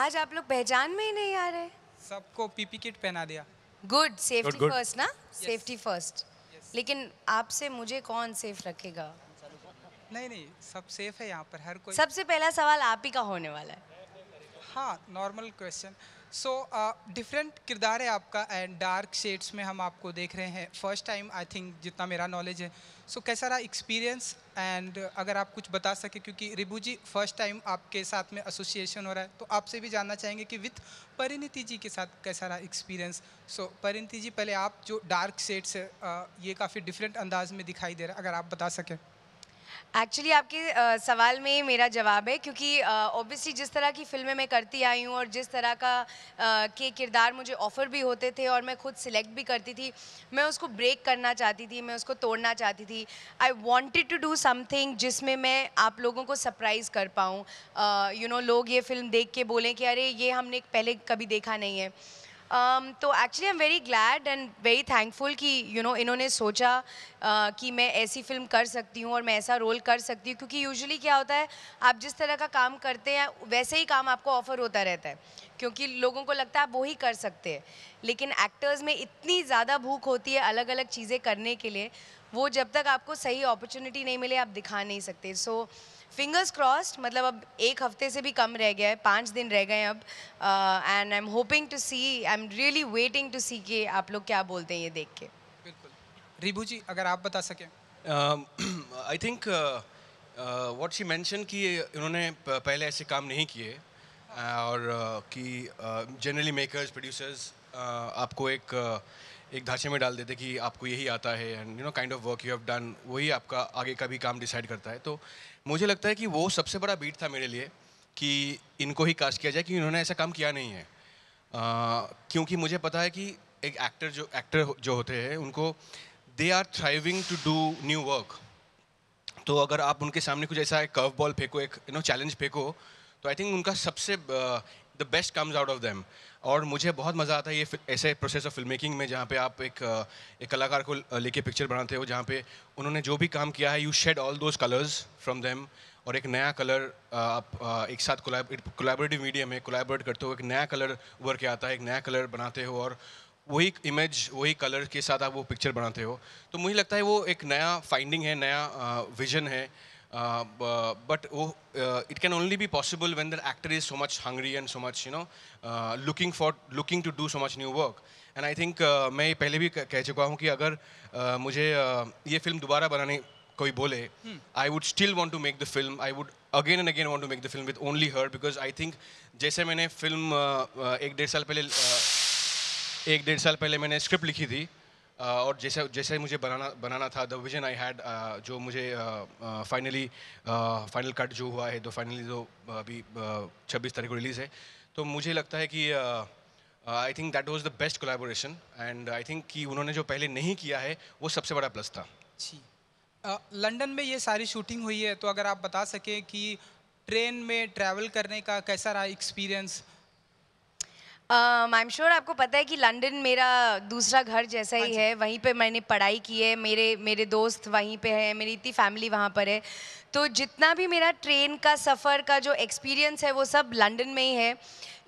आज आप लोग पहचान में ही नहीं आ रहे सबको पीपी किट पहना दिया गुड सेफ्टी फर्स्ट ना सेफ्टी फर्स्ट लेकिन आपसे मुझे कौन सेफ रखेगा नहीं नहीं सब सेफ है यहाँ पर हर कोई सबसे पहला सवाल आप ही का होने वाला है हाँ नॉर्मल क्वेश्चन सो डिफरेंट किरदार है आपका एंड डार्क शेड्स में हम आपको देख रहे हैं फर्स्ट टाइम आई थिंक जितना मेरा नॉलेज है सो so, कैसा रहा एक्सपीरियंस एंड अगर आप कुछ बता सके क्योंकि रिबू जी फर्स्ट टाइम आपके साथ में एसोसिएशन हो रहा है तो आपसे भी जानना चाहेंगे कि विथ परिणति जी के साथ कैसा रहा एक्सपीरियंस सो so, जी पहले आप जो डार्क शेड्स है uh, ये काफ़ी डिफरेंट अंदाज में दिखाई दे रहा है अगर आप बता सकें एक्चुअली आपके सवाल में मेरा जवाब है क्योंकि ओबियसली जिस तरह की फिल्में मैं करती आई हूँ और जिस तरह का के किरदार मुझे ऑफ़र भी होते थे और मैं खुद सिलेक्ट भी करती थी मैं उसको ब्रेक करना चाहती थी मैं उसको तोड़ना चाहती थी I wanted to do something जिसमें मैं आप लोगों को सरप्राइज़ कर पाऊँ यू नो लोग ये फिल्म देख के बोलें कि अरे ये हमने पहले कभी देखा नहीं है Um, तो actually I am very glad and very thankful कि यू you नो know, इन्होंने सोचा uh, कि मैं ऐसी फिल्म कर सकती हूँ और मैं ऐसा रोल कर सकती हूँ क्योंकि यूजुअली क्या होता है आप जिस तरह का काम करते हैं वैसे ही काम आपको ऑफर होता रहता है क्योंकि लोगों को लगता है आप वही कर सकते हैं लेकिन एक्टर्स में इतनी ज़्यादा भूख होती है अलग अलग चीज़ें करने के लिए वो जब तक आपको सही अपॉर्चुनिटी नहीं मिले आप दिखा नहीं सकते सो so, फिंगर्स क्रॉस्ड मतलब अब एक हफ्ते से भी कम रह गया है पाँच दिन रह गए अब and I am hoping to see I am really waiting to see कि आप लोग क्या बोलते हैं ये देख के बिल्कुल रिभू जी अगर आप बता सकें I think what she mention कि इन्होंने पहले ऐसे काम नहीं किए uh, और uh, कि जनरली मेकर्स प्रोड्यूसर्स आपको एक uh, एक ढांचे में डाल देते कि आपको यही आता है and you know kind of work you have done वही आपका आगे का भी काम डिसाइड करता है तो मुझे लगता है कि वो सबसे बड़ा बीट था मेरे लिए कि इनको ही कास्ट किया जाए कि इन्होंने ऐसा काम किया नहीं है क्योंकि मुझे पता है कि एक एक्टर जो एक्टर जो होते हैं उनको they are thriving to do new work तो अगर आप उनके सामने कुछ ऐसा एक कर्व बॉल फेंको एक यू नो चैलेंज फेंको तो आई थिंक उनका सबसे the best comes out of them और मुझे बहुत मज़ा आता है ये ऐसे प्रोसेस ऑफ फिल्म मेकिंग में जहाँ पे आप एक एक कलाकार को लेके पिक्चर बनाते हो जहाँ पे उन्होंने जो भी काम किया है you shed all those colours from them और एक नया कलर आप एक साथ कोलाबरेटिव मीडिया में कोलाबरेट करते हो एक नया कलर उभर के आता है एक नया कलर बनाते हो और वही इमेज वही कलर के साथ आप वो पिक्चर बनाते हो तो मुझे लगता है वो एक नया फाइंडिंग है नया विजन है बट वो it can only it possible when the actor is so much is and so much you know looking for looking to do so much new work and I think मैं ये पहले भी कह चुका हूँ कि अगर uh, मुझे uh, ये फिल्म दोबारा बनाने कोई बोले I would still want to make the film I would again and again want to make the film with only her because I think जैसे मैंने फिल्म uh, एक डेढ़ साल पहले एक डेढ़ साल पहले मैंने स्क्रिप्ट लिखी थी और जैसा जैसा मुझे बनाना बनाना था द विजन आई हैड जो मुझे फाइनली फाइनल कट जो हुआ है तो फाइनली जो तो अभी छब्बीस तारीख को रिलीज़ है तो मुझे लगता है कि I think that was the best collaboration and I think कि उन्होंने जो पहले नहीं किया है वो सबसे बड़ा प्लस था जी लंडन में ये सारी शूटिंग हुई है तो अगर आप बता सकें कि ट्रेन में ट्रैवल करने का कैसा रहा एक्सपीरियंस आई एम श्योर आपको पता है कि लंदन मेरा दूसरा घर जैसा ही हाँ है वहीं पे मैंने पढ़ाई की है मेरे मेरे दोस्त वहीं पे है मेरी इतनी फैमिली वहाँ पर है तो जितना भी मेरा ट्रेन का सफ़र का जो एक्सपीरियंस है वो सब लंदन में ही है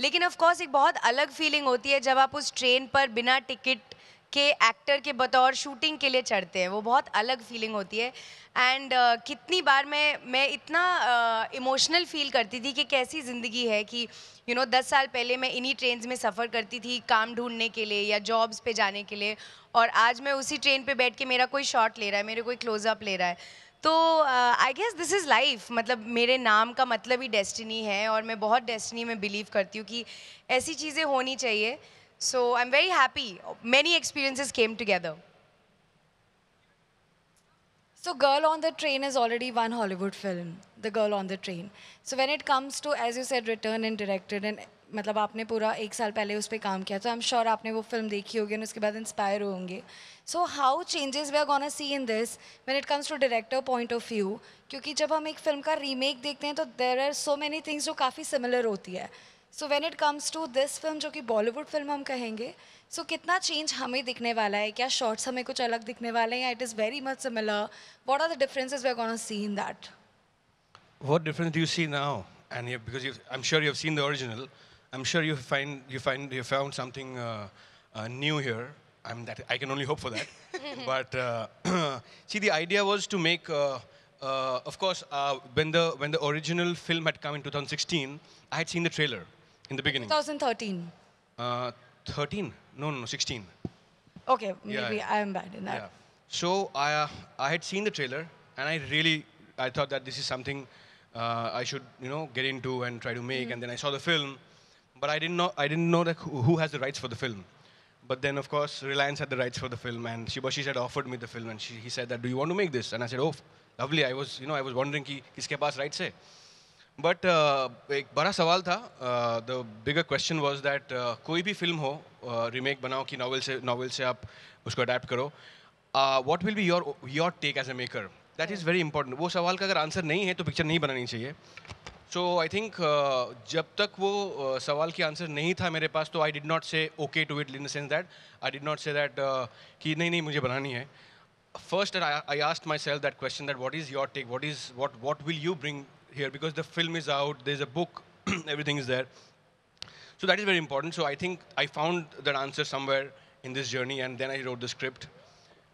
लेकिन ऑफ कोर्स एक बहुत अलग फीलिंग होती है जब आप उस ट्रेन पर बिना टिकट के एक्टर के बतौर शूटिंग के लिए चढ़ते हैं वो बहुत अलग फीलिंग होती है एंड uh, कितनी बार मैं मैं इतना इमोशनल uh, फील करती थी कि कैसी ज़िंदगी है कि यू नो दस साल पहले मैं इन्हीं ट्रेन में सफ़र करती थी काम ढूंढने के लिए या जॉब्स पे जाने के लिए और आज मैं उसी ट्रेन पे बैठ के मेरा कोई शॉट ले रहा है मेरे कोई क्लोजअप ले रहा है तो I guess this is life मतलब मेरे नाम का मतलब ही डेस्टिनी है और मैं बहुत डेस्टिनी में बिलीव करती हूँ कि ऐसी चीज़ें होनी चाहिए So I'm very happy. Many experiences came together. So Girl on the Train is already one Hollywood film, The Girl on the Train. So when it comes to, as you said, written and directed and मतलब आपने पूरा एक साल पहले उस पर काम किया तो आई एम श्योर आपने वो फिल्म देखी होगी और उसके बाद इंस्पायर होंगे so how changes we are gonna see in this when it comes to director point of view क्योंकि जब हम एक फिल्म का रीमेक देखते हैं तो there are so many things जो काफ़ी सिमिलर होती है so when it comes to this film जो कि बॉलीवुड फिल्म हम कहेंगे सो so, कितना चेंज हमें दिखने वाला है क्या शॉर्ट्स हमें कुछ अलग दिखने वाले हैं it is very much similar what are the differences we are gonna see in that what difference do you see now and you, because you've, I'm sure you've seen the original, I'm sure you find you find you found something uh, uh, new here. I'm that I can only hope for that. but uh, see, the idea was to make, of course, when the when the original film had come in 2016, I had seen the trailer. in the beginning. 2013. Uh, 13? No, no, no, 16. Okay, maybe yeah. I'm bad in that. Yeah. So I, uh, I had seen the trailer, and I really, I thought that this is something uh, I should, you know, get into and try to make. Mm. And then I saw the film, but I didn't know, I didn't know that who, who has the rights for the film. But then, of course, Reliance had the rights for the film, and Shibashi had offered me the film, and she, he said that, do you want to make this? And I said, oh, lovely. I was, you know, I was wondering, ki, kiske paas rights hai? But uh, एक बड़ा सवाल था the bigger question was that कोई भी film हो remake uh, बनाओ कि novel से नावल से आप उसको अडेप्ट करो what will be your your take as a maker that is very important वो सवाल का अगर आंसर नहीं है तो पिक्चर नहीं बनानी चाहिए सो आई थिंक जब तक वो uh, सवाल की आंसर नहीं था मेरे पास तो I did not say okay to it in the sense that I did not say that कि नहीं नहीं मुझे बनानी है first I asked myself that question that what is your take what is what what will you bring here because the film is out, there's a book, everything is there. So that is very important. So I think I found that answer somewhere in this journey, and then I wrote the script.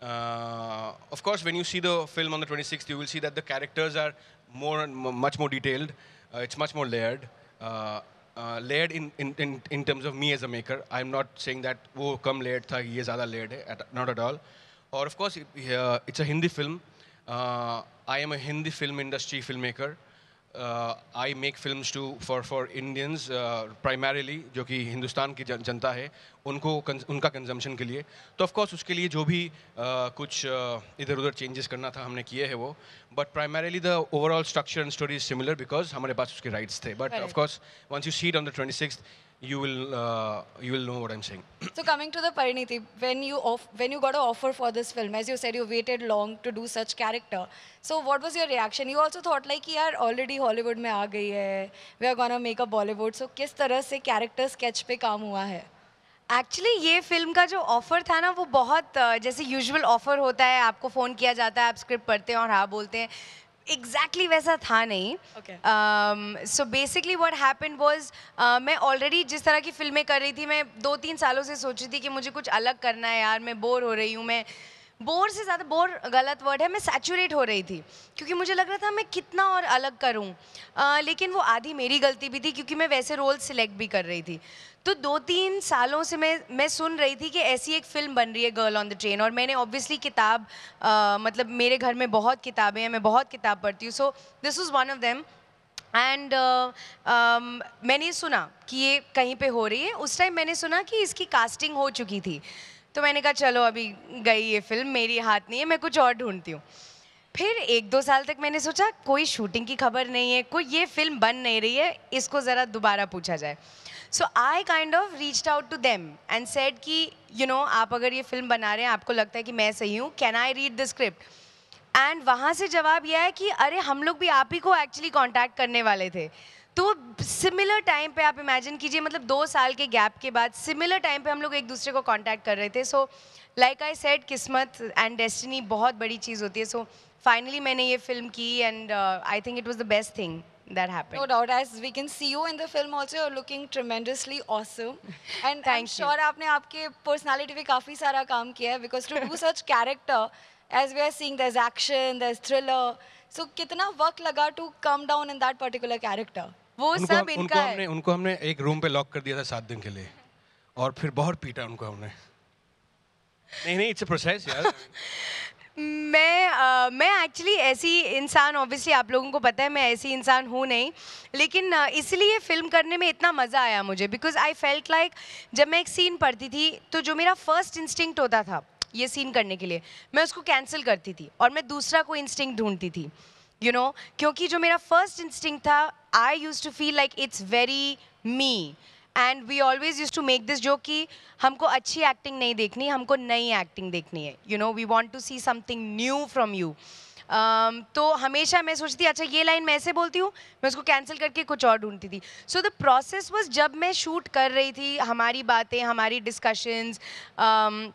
Uh, of course, when you see the film on the 26th, you will see that the characters are more much more detailed. Uh, it's much more layered. Uh, uh, layered in, in, in, in, terms of me as a maker. I'm not saying that, oh, come layered tha, ye zyada layered Not at all. Or, of course, it's a Hindi film. Uh, I am a Hindi film industry filmmaker. I make film to for for Indians primarily जो कि हिंदुस्तान की जनता है उनको उनका consumption के लिए तो ऑफ कोर्स उसके लिए जो भी uh, कुछ uh, इधर उधर चेंजेस करना था हमने किए हैं वो but primarily the overall structure and story is similar because हमारे पास उसके राइट्स थे but of course once you sit on the twenty you will uh, you will know what I'm saying. so coming to the Pariniti, when you off, when you got an offer for this film, as you said, you waited long to do such character. So what was your reaction? You also thought like, yaar already Hollywood mein aa gayi hai we are going to make a Bollywood. So kis tarah se character sketch pe kaam hua hai actually ये film का जो offer था ना वो बहुत जैसे usual offer होता है आपको फ़ोन किया जाता है आप स्क्रिप्ट पढ़ते हैं और हाँ बोलते हैं एग्जैक्टली exactly वैसा था नहीं so basically what happen was मैं ऑलरेडी जिस तरह की फिल्में कर रही थी मैं दो तीन सालों से सोच रही थी कि मुझे कुछ अलग करना है यार मैं बोर हो रही हूँ मैं बोर से ज़्यादा बोर गलत वर्ड है मैं सैचुरेट हो रही थी क्योंकि मुझे लग रहा था मैं कितना और अलग करूं आ, लेकिन वो आधी मेरी गलती भी थी क्योंकि मैं वैसे रोल सिलेक्ट भी कर रही थी तो दो तीन सालों से मैं मैं सुन रही थी कि ऐसी एक फ़िल्म बन रही है गर्ल ऑन द ट्रेन और मैंने ऑब्वियसली किताब आ, मतलब मेरे घर में बहुत किताबें हैं मैं बहुत किताब पढ़ती हूँ so this was one of them and uh, um, मैंने सुना कि ये कहीं पे हो रही है उस टाइम मैंने सुना कि इसकी कास्टिंग हो चुकी थी तो मैंने कहा चलो अभी गई ये फिल्म मेरी हाथ नहीं है मैं कुछ और ढूंढती हूँ फिर एक दो साल तक मैंने सोचा कोई शूटिंग की खबर नहीं है कोई ये फिल्म बन नहीं रही है इसको ज़रा दोबारा पूछा जाए so I kind of reached out to them and said कि यू नो आप अगर ये फिल्म बना रहे हैं आपको लगता है कि मैं सही हूँ can I read the script and वहाँ से जवाब यह है कि अरे हम लोग भी आप ही को एक्चुअली कॉन्टैक्ट करने वाले थे तो सिमिलर टाइम पे आप इमेजिन कीजिए मतलब दो साल के गैप के बाद सिमिलर टाइम पे हम लोग एक दूसरे को कांटेक्ट कर रहे थे सो लाइक आई सेड किस्मत एंड डेस्टिनी बहुत बड़ी चीज़ होती है सो फाइनली मैंने ये फिल्म की and I think it was the best thing that happened. No doubt, as we can see you in the film also, you're looking tremendously awesome. And Thank I'm sure you. आपने आपके personality पे काफी सारा काम किया है because to do such character, as we are seeing, there's action, there's thriller. So कितना work लगा to come down in that particular character? वो उनको सब इनका उनको है। हमने उनको हमने एक रूम पे लॉक कर दिया था सात दिन के लिए और फिर बहुत पीटा उनको हमने नहीं नहीं इट्स प्रोसेस यार मैं आ, मैं एक्चुअली ऐसी इंसान ऑब्वियसली आप लोगों को पता है मैं ऐसी इंसान हूँ नहीं लेकिन इसलिए फिल्म करने में इतना मज़ा आया मुझे बिकॉज आई फेल्ट लाइक जब मैं एक सीन पढ़ती थी तो जो मेरा फर्स्ट इंस्टिंक्ट होता था ये सीन करने के लिए मैं उसको कैंसिल करती थी और मैं दूसरा कोई इंस्टिंक्ट ढूंढती थी यू नो क्योंकि जो मेरा फर्स्ट इंस्टिंग था I use to feel like it's very me and we always use to make this जो कि हमको अच्छी एक्टिंग नहीं देखनी हमको नई एक्टिंग देखनी है you know we want to see something new from you तो हमेशा मैं सोचती अच्छा ये लाइन मैं ऐसे बोलती हूँ मैं उसको कैंसिल करके कुछ और ढूंढती थी सो द प्रोसेस वॉज जब मैं शूट कर रही थी हमारी बातें हमारी discussions um,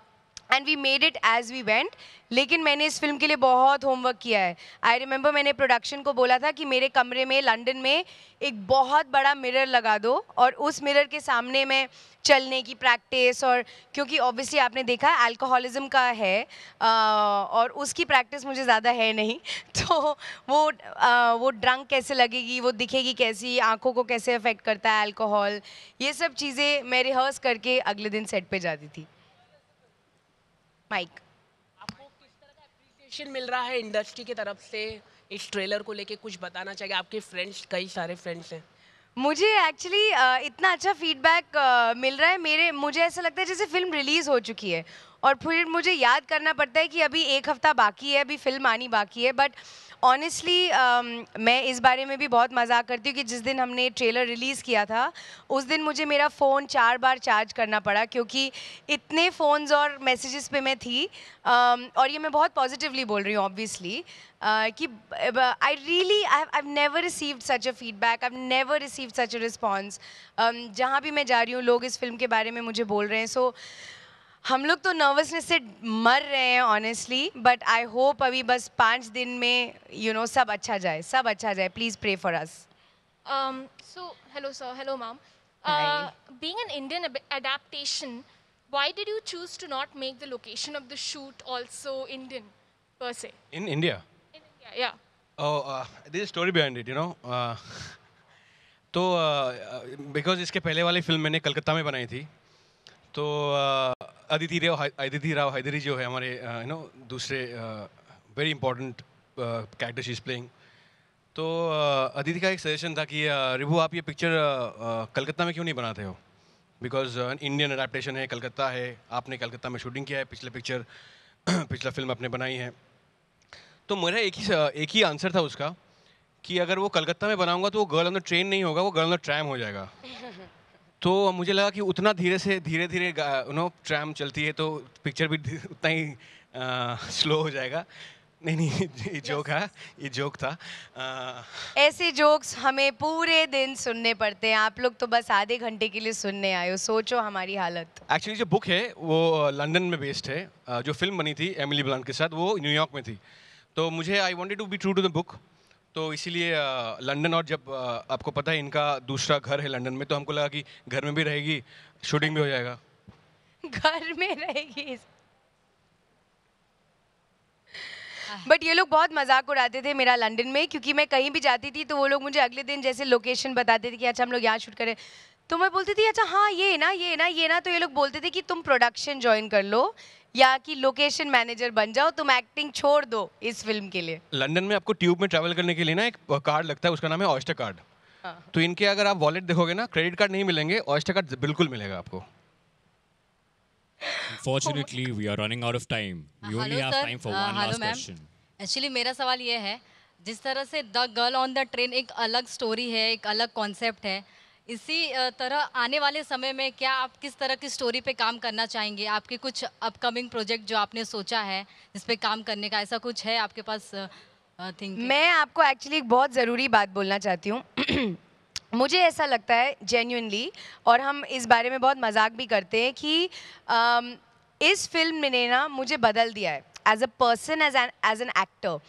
and we made it as we went लेकिन मैंने इस फिल्म के लिए बहुत होमवर्क किया है आई रिमेंबर मैंने प्रोडक्शन को बोला था कि मेरे कमरे में लंदन में एक बहुत बड़ा मिरर लगा दो और उस मिरर के सामने मैं चलने की प्रैक्टिस और क्योंकि ऑब्वियसली आपने देखा अल्कोहलिज्म का है आ, और उसकी प्रैक्टिस मुझे ज़्यादा है नहीं तो वो आ, वो ड्रंक कैसे लगेगी वो दिखेगी कैसी आँखों को कैसे अफेक्ट करता है अल्कोहल ये सब चीज़ें मैं रिहर्स करके अगले दिन सेट पर जाती थी माइक आपको किस तरह का अप्रिसिएशन मिल रहा है इंडस्ट्री की तरफ से इस ट्रेलर को लेके कुछ बताना चाहिए आपके फ्रेंड्स कई सारे फ्रेंड्स हैं मुझे एक्चुअली इतना अच्छा फीडबैक मिल रहा है मेरे मुझे ऐसा लगता है जैसे फिल्म रिलीज़ हो चुकी है और फिर मुझे याद करना पड़ता है कि अभी एक हफ़्ता बाकी है अभी फिल्म आनी बाकी है बट ऑनेस्टली um, मैं इस बारे में भी बहुत मजाक करती हूँ कि जिस दिन हमने ट्रेलर रिलीज़ किया था उस दिन मुझे मेरा फ़ोन चार बार चार्ज करना पड़ा क्योंकि इतने फ़ोन्स और मैसेजेस पे मैं थी um, और ये मैं बहुत पॉजिटिवली बोल रही हूँ ऑब्वियसली uh, कि I really I never received such a feedback I never received such a response जहाँ भी मैं जा रही हूँ लोग इस फिल्म के बारे में मुझे बोल रहे हैं सो so, हम लोग तो नर्वसनेस से मर रहे हैं ऑनेस्टली बट आई होप अभी बस पाँच दिन में यू you नो know, सब अच्छा जाए सब अच्छा जाए please pray for us so hello sir hello ma'am being an Indian adaptation why did you choose to not make the location of the shoot also Indian पर से in India तो because uh, uh, इसके पहले वाली film मैंने कलकत्ता में बनाई थी तो uh, अदिति राव अदिति राव हैदरी जो है हमारे यू नो दूसरे very important character she is playing तो अदिति का एक सजेशन था कि रिभू आप ये पिक्चर कलकत्ता में क्यों नहीं बनाते हो बिकॉज इंडियन अडेप्टशन है कलकत्ता है आपने कलकत्ता में शूटिंग किया है पिछले पिक्चर पिछला फिल्म आपने बनाई है तो मेरा एक ही एक ही आंसर था उसका कि अगर वो कलकत्ता में बनाऊंगा तो वो गर्ल ऑन द ट्रेन नहीं होगा वो गर्ल ऑन द ट्रैम हो जाएगा तो मुझे लगा कि उतना धीरे से धीरे धीरे नो ट्रैम चलती है तो पिक्चर भी उतना ही आ, स्लो हो जाएगा नहीं नहीं ये जोक है ये जोक था ऐसे जोक्स हमें पूरे दिन सुनने पड़ते हैं आप लोग तो बस आधे घंटे के लिए सुनने आए हो सोचो हमारी हालत एक्चुअली जो बुक है वो लंदन uh, में बेस्ड है uh, जो फिल्म बनी थी एमिली ब्लान के साथ वो न्यूयॉर्क में थी तो मुझे I wanted to be true to the book तो इसीलिए लंदन और जब आपको पता है इनका दूसरा घर है लंदन में तो हमको लगा कि घर में भी रहेगी शूटिंग भी हो जाएगा घर में रहेगी बट हाँ। ये लोग बहुत मजाक उड़ाते थे मेरा लंदन में क्योंकि मैं कहीं भी जाती थी तो वो लोग मुझे अगले दिन जैसे लोकेशन बताते थे कि अच्छा हम लोग यहाँ शूट करें तो मैं बोलती थी अच्छा हाँ ये ना ये ना ये ना तो ये लोग बोलते थे कि तुम प्रोडक्शन ज्वाइन कर लो या कि लोकेशन मैनेजर बन जाओ तुम एक्टिंग छोड़ दो इस फिल्म के लिए लंदन में आपको ट्यूब में ट्रैवल करने के लिए ना एक कार्ड लगता है उसका नाम है ऑयस्टर कार्ड हाँ। तो इनके अगर आप वॉलेट देखोगे ना क्रेडिट कार्ड नहीं मिलेंगे ऑयस्टर कार्ड बिल्कुल मिलेगा आपको Unfortunately, we are running out of time. Uh, we only have time for uh, one last question. Actually, मेरा सवाल ये है जिस तरह से The Girl on the Train एक अलग स्टोरी है एक अलग कॉन्सेप्ट है इसी तरह आने वाले समय में क्या आप किस तरह की स्टोरी पे काम करना चाहेंगे आपके कुछ अपकमिंग प्रोजेक्ट जो आपने सोचा है जिस पे काम करने का ऐसा कुछ है आपके पास थिंक मैं आपको एक्चुअली एक बहुत ज़रूरी बात बोलना चाहती हूँ मुझे ऐसा लगता है जेन्यूनली और हम इस बारे में बहुत मजाक भी करते हैं कि इस फिल्म ने ना मुझे बदल दिया है as a person as an as an actor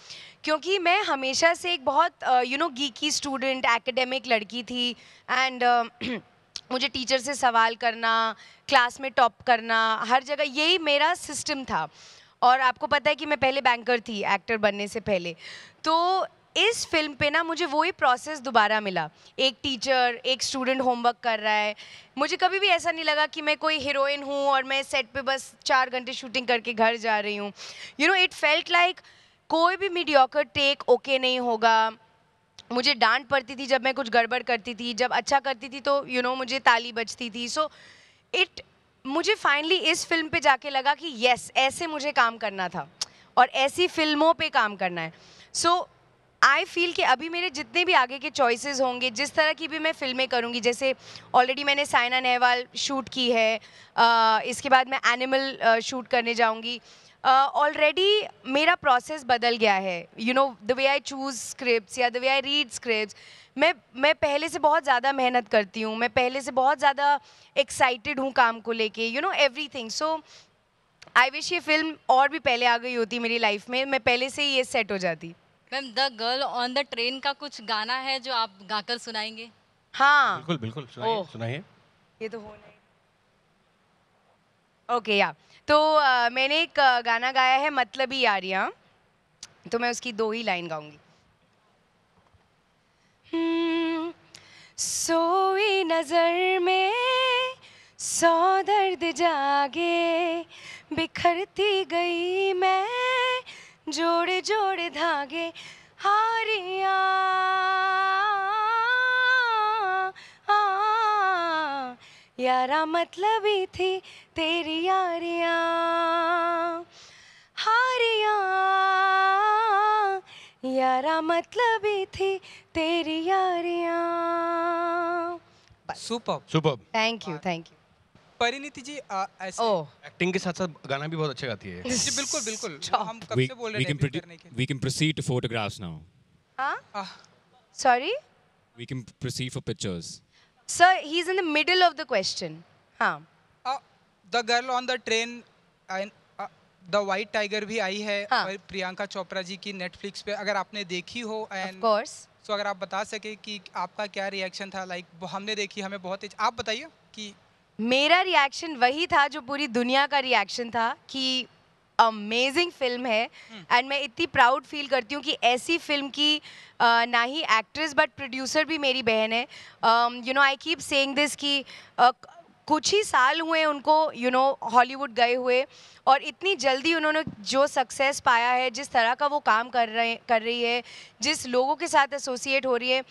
क्योंकि मैं हमेशा से एक बहुत you know geeky student academic लड़की थी एंड uh, मुझे टीचर से सवाल करना क्लास में टॉप करना हर जगह यही मेरा सिस्टम था और आपको पता है कि मैं पहले बैंकर थी एक्टर बनने से पहले तो इस फिल्म पे ना मुझे वही प्रोसेस दोबारा मिला एक टीचर एक स्टूडेंट होमवर्क कर रहा है मुझे कभी भी ऐसा नहीं लगा कि मैं कोई हीरोइन हूँ और मैं सेट पे बस चार घंटे शूटिंग करके घर जा रही हूँ you know it felt like कोई भी मीडियोकर टेक ओके नहीं होगा मुझे डांट पड़ती थी जब मैं कुछ गड़बड़ करती थी जब अच्छा करती थी तो यू you नो know, मुझे ताली बजती थी सो so, इट मुझे फाइनली इस फिल्म पे जाके लगा कि यस ऐसे मुझे काम करना था और ऐसी फिल्मों पे काम करना है सो आई फील कि अभी मेरे जितने भी आगे के चॉइसेस होंगे जिस तरह की भी मैं फिल्में करूँगी जैसे ऑलरेडी मैंने साइना नेहवाल शूट की है आ, इसके बाद मैं एनिमल शूट करने जाऊँगी ऑलरेडी uh, मेरा प्रोसेस बदल गया है you know the way I choose script या the way I read script मैं मैं पहले से बहुत ज़्यादा मेहनत करती हूँ मैं पहले से बहुत ज़्यादा एक्साइटेड हूँ काम को लेके you know everything so I wish ये फिल्म और भी पहले आ गई होती मेरी लाइफ में मैं पहले से ही ये सेट हो जाती ma'am the girl on the train का कुछ गाना है जो आप गाकर सुनाएंगे हाँ बिल्कुल बिल्कुल सुनाइए oh. ये तो हो नहीं ओके okay, या yeah. तो आ, मैंने एक गाना गाया है मतलब ही यारियाँ तो मैं उसकी दो ही लाइन गाऊंगी हम्म, सोई नजर में सौ दर्द जागे बिखरती गई मैं जोड़ जोड़ धागे हारिया यारा मतलब ही थी तेरी यारिया हारिया यारा मतलब ही थी तेरी यारिया super super thank you thank you Parineeti ji आ, ऐसे एक्टिंग oh. के साथ साथ गाना भी बहुत अच्छा गाती है जी बिल्कुल बिल्कुल हम कब से बोल रहे हैं we can proceed to photographs now हां sorry we can proceed for pictures sir he is in the middle of the question हां the girl on the train the white tiger भी आई है हाँ. प्रियंका चोपड़ा जी की नेटफ्लिक्स पे अगर आपने देखी हो एंड तो अगर आप बता सके कि आपका क्या रिएक्शन था लाइक like, हमने देखी हमें बहुत आप बताइए कि मेरा रिएक्शन वही था जो पूरी दुनिया का रिएक्शन था कि अमेजिंग फिल्म है एंड हम्म। मैं इतनी प्राउड फील करती हूँ कि ऐसी फिल्म की uh, ना ही एक्ट्रेस बट प्रोड्यूसर भी मेरी बहन है you know I keep saying this कि कुछ ही साल हुए उनको यू नो हॉलीवुड गए हुए और इतनी जल्दी उन्होंने जो सक्सेस पाया है जिस तरह का वो काम कर रहे कर रही है जिस लोगों के साथ एसोसिएट हो रही है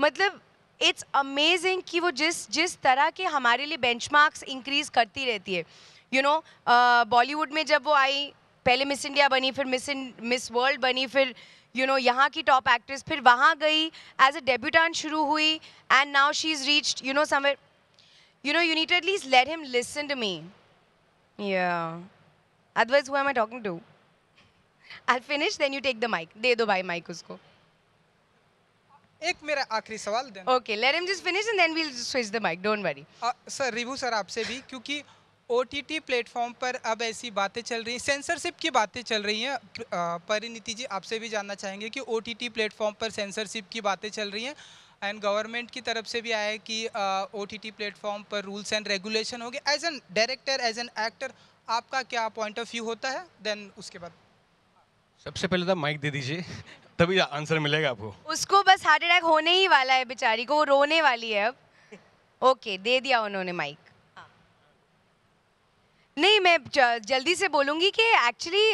मतलब इट्स अमेजिंग कि वो जिस जिस तरह के हमारे लिए बेंचमार्क्स इंक्रीज करती रहती है यू नो बॉलीवुड में जब वो आई पहले मिस इंडिया बनी फिर मिस मिस वर्ल्ड बनी फिर यू नो यहाँ की टॉप एक्ट्रेस फिर वहाँ गई एज अ डेब्यूटान शुरू हुई and now she is reached you know somewhere You know, you need to at least let him listen to me. Yeah. Otherwise, who am I talking to? I'll finish, then you take the mic. दे दो भाई mic उसको. एक मेरा आखिरी सवाल दें okay let him just finish and then we will switch the mic don't worry sir review sir आपसे भी क्योंकि ओ टी प्लेटफॉर्म पर अब ऐसी बातें चल रही हैं सेंसरशिप की बातें चल रही हैं परिणीति जी आपसे भी जानना चाहेंगे कि ओ टी प्लेटफॉर्म पर सेंसरशिप की बातें चल रही हैं एंड गवर्नमेंट की तरफ से भी आया कि ओ टी टी प्लेटफॉर्म पर रूल्स एंड रेगुलेशन होंगे as an director as an actor आपका क्या पॉइंट ऑफ व्यू होता है देन उसके बाद सबसे पहले तो माइक दे दीजिए तभी आंसर मिलेगा आपको उसको बस हार्ट अटैक होने ही वाला है बेचारी को वो रोने वाली है अब ओके okay, दे दिया उन्होंने माइक नहीं मैं जल्दी से बोलूँगी कि एक्चुअली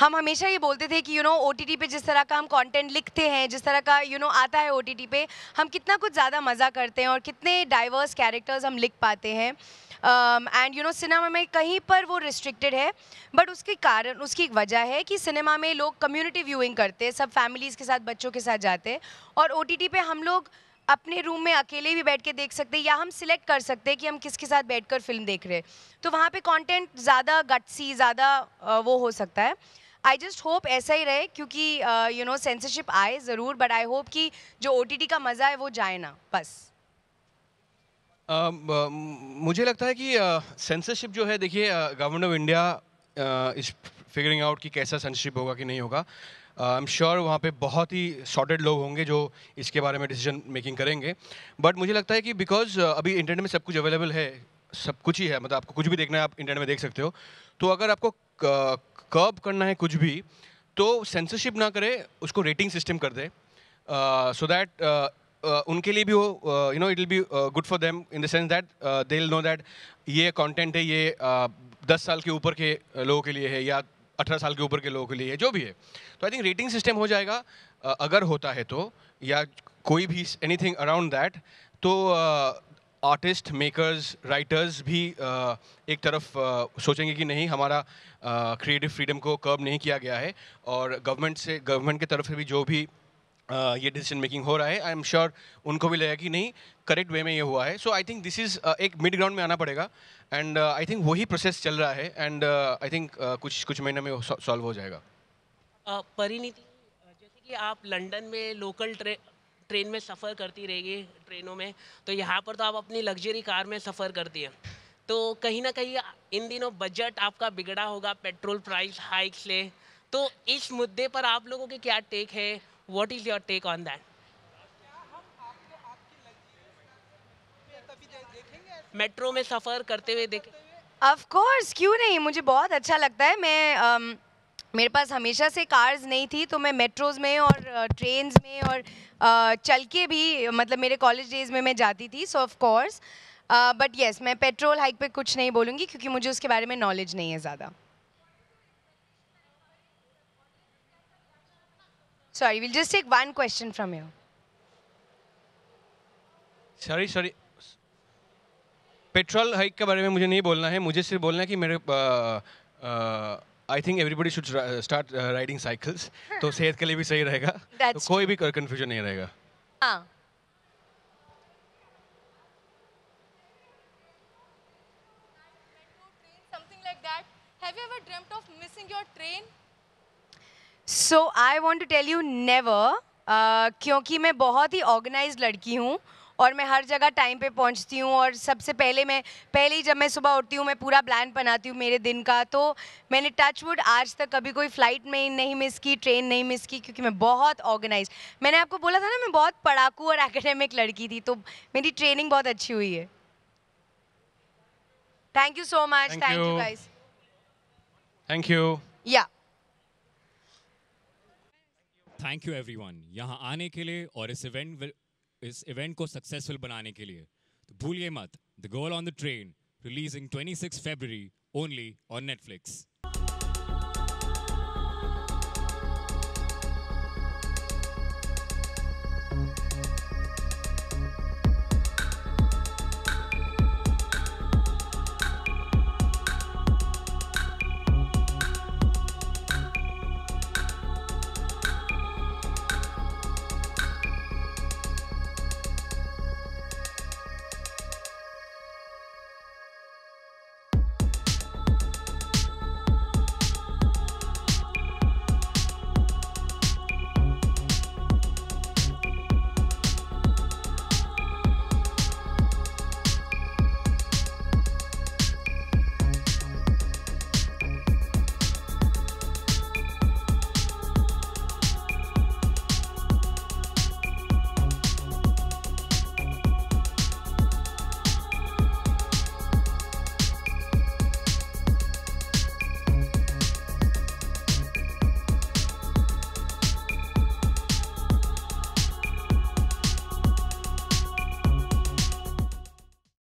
हम हमेशा ये बोलते थे कि यू नो ओ पे जिस तरह का हम कंटेंट लिखते हैं जिस तरह का यू you नो know, आता है ओ पे हम कितना कुछ ज़्यादा मज़ा करते हैं और कितने डाइवर्स कैरेक्टर्स हम लिख पाते हैं एंड यू नो सिनेमा में कहीं पर वो रिस्ट्रिक्टेड है बट उसके कारण उसकी एक वजह है कि सिनेमा में लोग कम्युनिटी व्यूइंग करते हैं सब फैमिलीज़ के साथ बच्चों के साथ जाते हैं और ओ पे हम लोग अपने रूम में अकेले भी बैठ के देख सकते हैं या हम सिलेक्ट कर सकते हैं कि हम किसके साथ बैठकर फिल्म देख रहे हैं तो वहाँ पे कंटेंट ज़्यादा गट्सी ज़्यादा वो हो सकता है आई जस्ट होप ऐसा ही रहे क्योंकि यू नो सेंसरशिप आए ज़रूर बट आई होप कि जो ओ का मज़ा है वो जाए ना बस um, uh, uh, मुझे लगता है कि सेंसरशिप uh, जो है देखिए government of India is figuring out कि कैसा सेंसरशिप होगा कि नहीं होगा आई एम श्योर वहाँ पे बहुत ही शॉर्टेड लोग होंगे जो इसके बारे में डिसीजन मेकिंग करेंगे बट मुझे लगता है कि बिकॉज uh, अभी इंटरनेट में सब कुछ अवेलेबल है सब कुछ ही है मतलब आपको कुछ भी देखना है आप इंटरनेट में देख सकते हो तो अगर आपको uh, कर्ब करना है कुछ भी तो सेंसरशिप ना करे उसको रेटिंग सिस्टम कर दे so uh, that uh, uh, उनके लिए भी वो you know it will be good for them in the sense that they will know that ये कंटेंट है ये दस साल के ऊपर के लोगों के लिए है या अठारह साल के ऊपर के लोगों के लिए है जो भी है तो आई थिंक रेटिंग सिस्टम हो जाएगा अगर होता है तो या कोई भी एनीथिंग अराउंड दैट तो आर्टिस्ट मेकर्स राइटर्स भी एक तरफ सोचेंगे कि नहीं हमारा क्रिएटिव फ्रीडम को कर्ब नहीं किया गया है और गवर्नमेंट से गवर्नमेंट की तरफ से भी जो भी Uh, ये डिसीजन मेकिंग हो रहा है आई एम श्योर उनको भी लगा कि नहीं करेक्ट वे में ये हुआ है so I think this is एक मिड ग्राउंड में आना पड़ेगा एंड आई थिंक वही प्रोसेस चल रहा है एंड आई थिंक कुछ कुछ महीने में सॉल्व हो जाएगा uh, परिणीति जैसे कि आप लंदन में लोकल ट्रे ट्रेन में सफ़र करती रहेगी ट्रेनों में तो यहाँ पर तो आप अपनी लग्जरी कार में सफ़र करती हैं तो कहीं ना कहीं इन दिनों बजट आपका बिगड़ा होगा पेट्रोल प्राइस हाइक से तो इस मुद्दे पर आप लोगों के क्या टेक है what is your take on that metro में सफ़र करते हुए देखें ऑफ कोर्स क्यों नहीं मुझे बहुत अच्छा लगता है मैं um... मेरे पास हमेशा से कार्स नहीं थी तो मैं मेट्रोज़ में और ट्रेन में और चल के भी मतलब मेरे कॉलेज डेज में मैं जाती थी so of course but yes मैं पेट्रोल हाइक पे कुछ नहीं बोलूँगी क्योंकि मुझे उसके बारे में नॉलेज नहीं है ज़्यादा sorry will just take one question from you sorry sorry petrol hike के बारे में मुझे नहीं बोलना है मुझे सिर्फ बोलना है कि मेरे आ, I think everybody should start riding cycles तो सेहत के लिए भी सही रहेगा तो कोई भी कंफ्यूजन नहीं रहेगा हाँ Have you ever dreamt of missing your train? So I want to tell you never. Uh, क्योंकि मैं बहुत ही ऑर्गेनाइज लड़की हूँ और मैं हर जगह टाइम पे पहुंचती हूँ और सबसे पहले मैं पहले ही जब मैं सुबह उठती हूँ मैं पूरा प्लान बनाती हूँ मेरे दिन का तो मैंने टचवुड आज तक कभी कोई फ्लाइट में नहीं मिस की ट्रेन नहीं मिस की क्योंकि मैं बहुत ऑर्गेनाइज मैंने आपको बोला था ना मैं बहुत पढ़ाकू और एकेडमिक लड़की थी तो मेरी ट्रेनिंग बहुत अच्छी हुई है thank you so much thank you guys thank you या थैंक यू एवरी यहाँ आने के लिए और इस इवेंट इस इवेंट को सक्सेसफुल बनाने के लिए तो भूलिए मत the girl on the train releasing 26 February only on Netflix